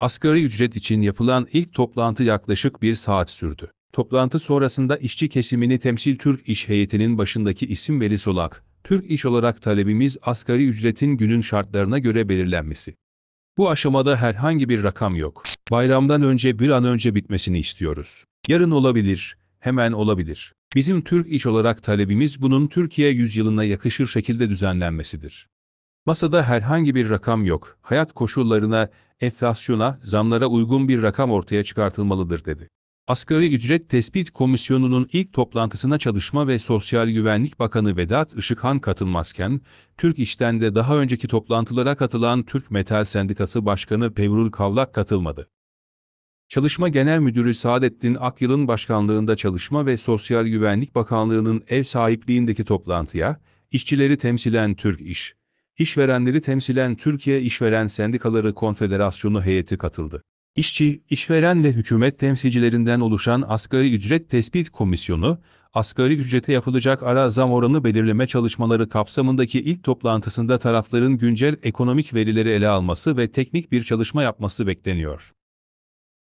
Asgari ücret için yapılan ilk toplantı yaklaşık bir saat sürdü. Toplantı sonrasında işçi kesimini temsil Türk İş Heyeti'nin başındaki isim Veli Solak, Türk İş olarak talebimiz asgari ücretin günün şartlarına göre belirlenmesi. Bu aşamada herhangi bir rakam yok. Bayramdan önce bir an önce bitmesini istiyoruz. Yarın olabilir, hemen olabilir. Bizim Türk İş olarak talebimiz bunun Türkiye yüzyılına yakışır şekilde düzenlenmesidir. Masada herhangi bir rakam yok, hayat koşullarına, enflasyona, zamlara uygun bir rakam ortaya çıkartılmalıdır dedi. Asgari Ücret Tespit Komisyonu'nun ilk toplantısına Çalışma ve Sosyal Güvenlik Bakanı Vedat Işıkhan katılmazken, Türk İş'ten de daha önceki toplantılara katılan Türk Metal Sendikası Başkanı Pevrul Kavlak katılmadı. Çalışma Genel Müdürü Saadettin Akyıl'ın başkanlığında Çalışma ve Sosyal Güvenlik Bakanlığı'nın ev sahipliğindeki toplantıya, işçileri temsilen Türk İş, İşverenleri temsilen Türkiye İşveren Sendikaları Konfederasyonu heyeti katıldı. İşçi, işveren ve hükümet temsilcilerinden oluşan Asgari Ücret Tespit Komisyonu, asgari ücrete yapılacak ara zam oranı belirleme çalışmaları kapsamındaki ilk toplantısında tarafların güncel ekonomik verileri ele alması ve teknik bir çalışma yapması bekleniyor.